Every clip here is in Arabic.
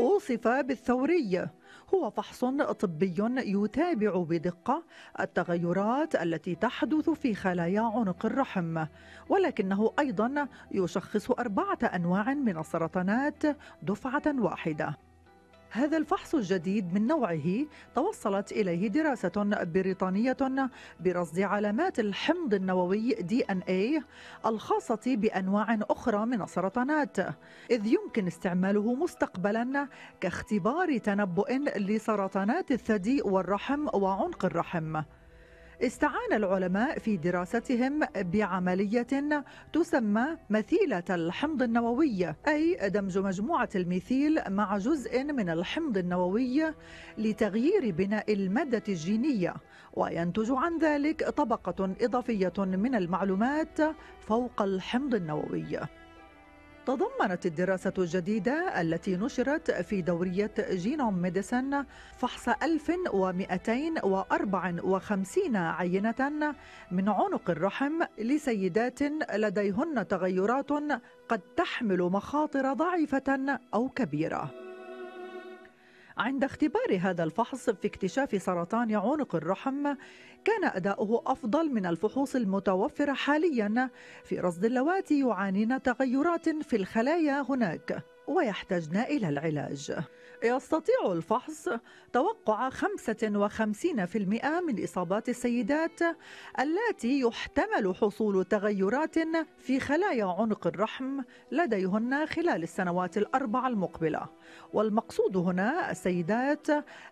أوصف بالثوري هو فحص طبي يتابع بدقة التغيرات التي تحدث في خلايا عنق الرحم ولكنه أيضا يشخص أربعة أنواع من السرطانات دفعة واحدة هذا الفحص الجديد من نوعه توصلت إليه دراسة بريطانية برصد علامات الحمض النووي دي ان اي الخاصة بأنواع أخرى من السرطانات إذ يمكن استعماله مستقبلا كاختبار تنبؤ لسرطانات الثدي والرحم وعنق الرحم استعان العلماء في دراستهم بعملية تسمى مثيلة الحمض النووي أي دمج مجموعة الميثيل مع جزء من الحمض النووي لتغيير بناء المادة الجينية وينتج عن ذلك طبقة إضافية من المعلومات فوق الحمض النووي تضمنت الدراسة الجديدة التي نشرت في دورية جينوم ميديسن فحص 1254 عينة من عنق الرحم لسيدات لديهن تغيرات قد تحمل مخاطر ضعيفة أو كبيرة عند اختبار هذا الفحص في اكتشاف سرطان عنق الرحم كان أداؤه أفضل من الفحوص المتوفرة حاليا في رصد اللواتي يعانين تغيرات في الخلايا هناك ويحتجن إلى العلاج يستطيع الفحص توقع 55% من إصابات السيدات التي يحتمل حصول تغيرات في خلايا عنق الرحم لديهن خلال السنوات الأربع المقبلة والمقصود هنا السيدات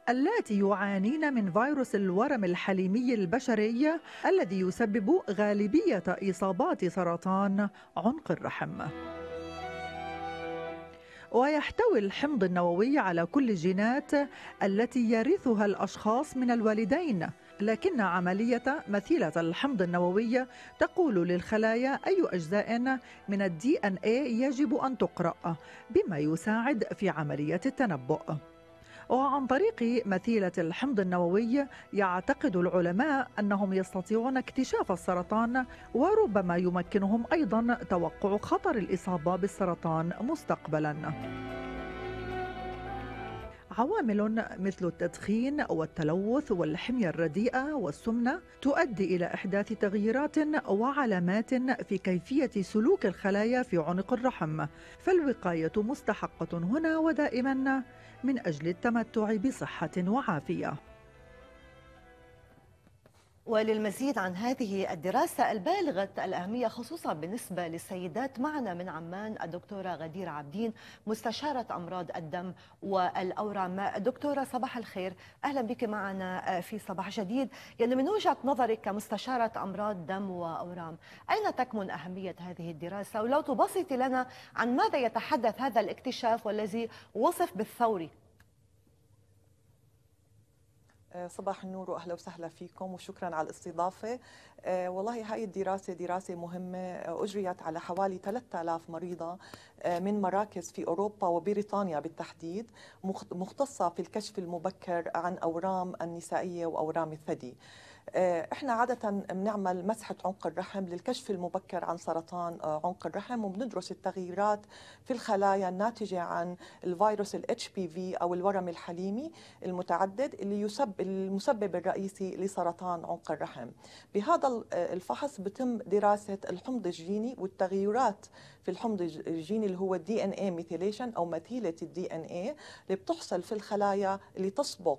التي يعانين من فيروس الورم الحليمي البشري الذي يسبب غالبية إصابات سرطان عنق الرحم ويحتوي الحمض النووي على كل الجينات التي يرثها الاشخاص من الوالدين لكن عملية مثيلة الحمض النووي تقول للخلايا أي أجزاء من الدي أن يجب أن تقرأ بما يساعد في عملية التنبؤ وعن طريق مثيلة الحمض النووي يعتقد العلماء أنهم يستطيعون اكتشاف السرطان وربما يمكنهم أيضا توقع خطر الإصابة بالسرطان مستقبلا عوامل مثل التدخين والتلوث والحمية الرديئة والسمنة تؤدي إلى إحداث تغييرات وعلامات في كيفية سلوك الخلايا في عنق الرحم فالوقاية مستحقة هنا ودائما من أجل التمتع بصحة وعافية وللمزيد عن هذه الدراسة البالغة الأهمية خصوصا بالنسبة للسيدات معنا من عمان الدكتورة غدير عبدين مستشارة أمراض الدم والأورام دكتورة صباح الخير أهلا بك معنا آه، في صباح جديد يعني من وجهة نظرك كمستشارة أمراض دم وأورام أين تكمن أهمية هذه الدراسة ولو تبسطي لنا عن ماذا يتحدث هذا الاكتشاف والذي وصف بالثوري آه، صباح النور واهلا وسهلا فيكم وشكرا على الاستضافه آه، والله هاي الدراسه دراسه مهمه آه، اجريت على حوالي 3000 مريضه من مراكز في اوروبا وبريطانيا بالتحديد مختصه في الكشف المبكر عن اورام النسائيه واورام الثدي آه، احنا عادة بنعمل مسحة عنق الرحم للكشف المبكر عن سرطان آه، عنق الرحم وبندرس التغييرات في الخلايا الناتجة عن الفيروس ال HPV أو الورم الحليمي المتعدد اللي يسبب المسبب الرئيسي لسرطان عنق الرحم بهذا آه، الفحص بتم دراسة الحمض الجيني والتغيرات في الحمض الجيني اللي هو الدي ان اي ميثيليشن او مثيله الدي ان اي اللي بتحصل في الخلايا اللي تسبق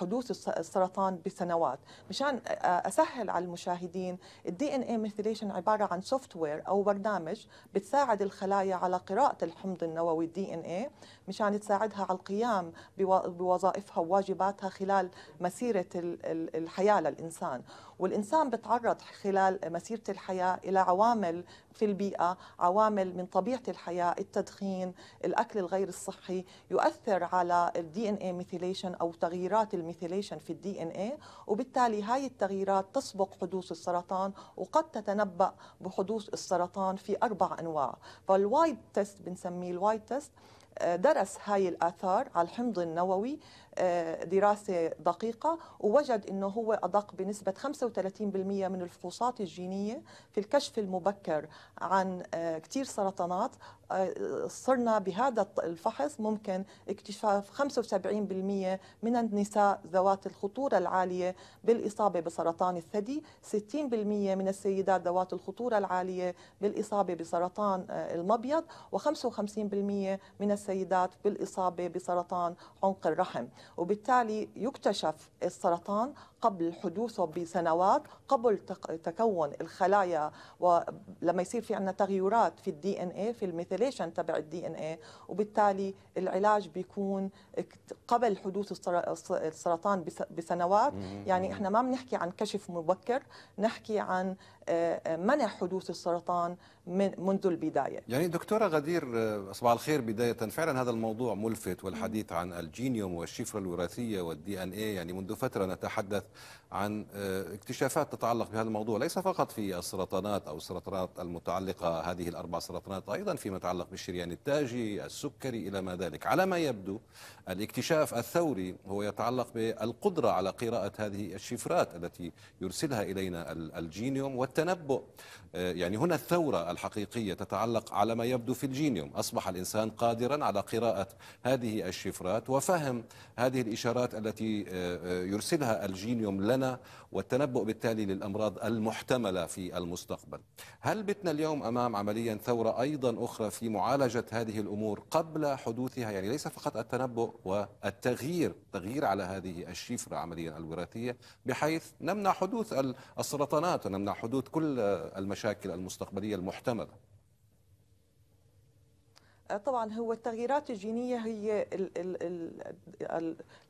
حدوث السرطان بسنوات مشان اسهل على المشاهدين الدي ان اي ميثيليشن عباره عن سوفت وير او برنامج بتساعد الخلايا على قراءه الحمض النووي الدي ان اي مشان تساعدها على القيام بوظائفها وواجباتها خلال مسيره الحياه للانسان والانسان بتعرض خلال مسيره الحياه الى عوامل في البيئه عوامل من طبيعه الحياه التدخين الاكل الغير الصحي يؤثر على الدي ان اي ميثيليشن او او تغييرات الميثيليشن في الدي ان اي وبالتالي هاي التغييرات تسبق حدوث السرطان وقد تتنبا بحدوث السرطان في اربع انواع فالوايد تيست بنسميه الوايد تيست درس هاي الآثار على الحمض النووي آه، دراسة دقيقة ووجد أنه هو أدق بنسبة 35% من الفحوصات الجينية في الكشف المبكر عن آه، كثير سرطانات آه، صرنا بهذا الفحص ممكن اكتشاف 75% من النساء ذوات الخطورة العالية بالإصابة بسرطان الثدي 60% من السيدات ذوات الخطورة العالية بالإصابة بسرطان المبيض و55% من السيدات السيدات بالاصابه بسرطان عنق الرحم وبالتالي يكتشف السرطان قبل حدوثه بسنوات قبل تكون الخلايا ولما يصير في عندنا تغيرات في الدي ان اي في الميثيليشن تبع الدي ان اي وبالتالي العلاج بيكون قبل حدوث السرطان بسنوات يعني احنا ما بنحكي عن كشف مبكر نحكي عن آه، آه، منع حدوث السرطان من منذ البدايه يعني دكتوره غدير آه، صباح الخير بدايه فعلا هذا الموضوع ملفت والحديث عن الجينيوم والشفره الوراثيه والدي ان اي يعني منذ فتره نتحدث عن آه، اكتشافات تتعلق بهذا الموضوع ليس فقط في السرطانات أو السرطانات المتعلقة هذه الأربع سرطانات أيضا فيما يتعلق بالشريان التاجي السكري إلى ما ذلك على ما يبدو الاكتشاف الثوري هو يتعلق بالقدرة على قراءة هذه الشفرات التي يرسلها إلينا الجينيوم والتنبؤ آه، يعني هنا الثورة الحقيقية تتعلق على ما يبدو في الجينيوم أصبح الإنسان قادرا على قراءة هذه الشفرات وفهم هذه الإشارات التي آه، يرسلها الجينيوم الكالسيوم لنا والتنبؤ بالتالي للأمراض المحتملة في المستقبل هل بتنا اليوم أمام عمليا ثورة أيضا أخرى في معالجة هذه الأمور قبل حدوثها يعني ليس فقط التنبؤ والتغيير تغيير على هذه الشفرة عمليا الوراثية بحيث نمنع حدوث السرطانات ونمنع حدوث كل المشاكل المستقبلية المحتملة طبعا هو التغييرات الجينيه هي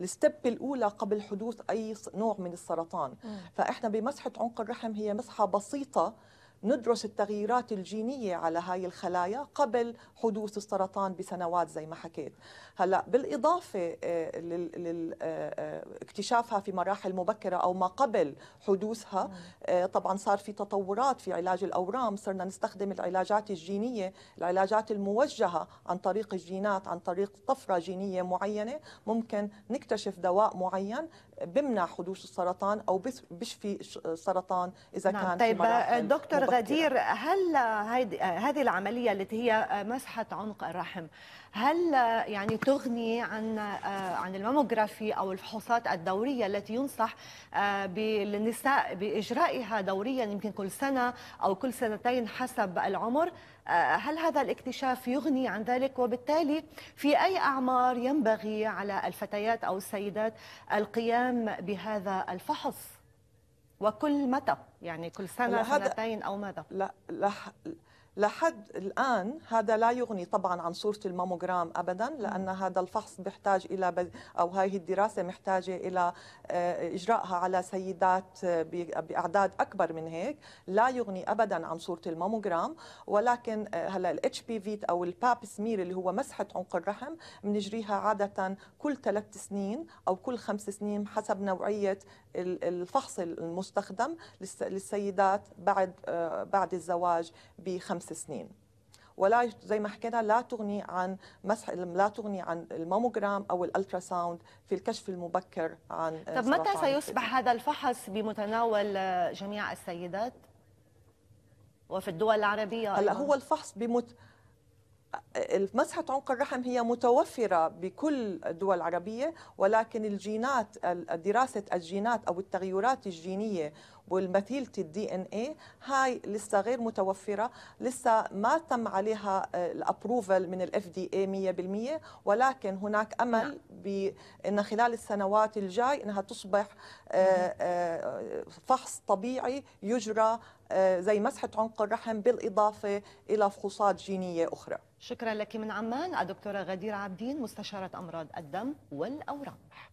الستب الاولى قبل حدوث اي نوع من السرطان فاحنا بمسحه عنق الرحم هي مسحه بسيطه ندرس التغييرات الجينية على هاي الخلايا قبل حدوث السرطان بسنوات زي ما حكيت هلا بالإضافة آه، لاكتشافها آه، آه، في مراحل مبكرة أو ما قبل حدوثها طبعا صار في تطورات في علاج الأورام صرنا نستخدم العلاجات الجينية العلاجات الموجهة عن طريق الجينات عن طريق طفرة جينية معينة ممكن نكتشف دواء معين بمنع حدوث السرطان او بشفي السرطان اذا نعم. كان طيب في دكتور غدير هل هذه العملية التي هي مسحة عنق الرحم هل يعني تغني عن عن الماموغرافي أو الفحوصات الدورية التي ينصح للنساء آه، بإجرائها دوريا يمكن كل سنة أو كل سنتين حسب العمر آه، هل هذا الاكتشاف يغني عن ذلك وبالتالي في أي أعمار ينبغي على الفتيات أو السيدات القيام بهذا الفحص؟ وكل متى يعني كل سنة سنتين أو ماذا لا, لا لحد الآن هذا لا يغني طبعا عن صورة الماموغرام أبدا لأن هذا الفحص بيحتاج إلى أو هذه الدراسة محتاجة إلى آه، إجراءها على سيدات آه، بأعداد أكبر من هيك لا يغني أبدا عن صورة الماموغرام ولكن آه، هلا الاتش بي في أو الباب سمير اللي هو مسحة عنق الرحم بنجريها عادة كل ثلاث سنين أو كل خمس سنين حسب نوعية الفحص المستخدم للسيدات بعد بعد الزواج بخمس خمس سنين ولا زي ما حكينا لا تغني عن مسح لا تغني عن الماموجرام او الالترا ساوند في الكشف المبكر عن طب متى سيصبح هذا الفحص بمتناول جميع السيدات وفي الدول العربيه هلا هو الفحص بمت مسحة عنق الرحم هي متوفرة بكل الدول العربية ولكن الجينات دراسة الجينات أو التغيرات الجينية والمثيلة الدي ان اي هاي لسه غير متوفرة لسه ما تم عليها آه، الابروفل من الاف دي اي 100% ولكن هناك امل نعم. بان خلال السنوات الجاي انها تصبح آه، آه، فحص طبيعي يجرى زي مسحة عنق الرحم بالإضافة إلى فحوصات جينية أخرى شكرا لك من عمان الدكتورة غدير عبدين مستشارة أمراض الدم والأورام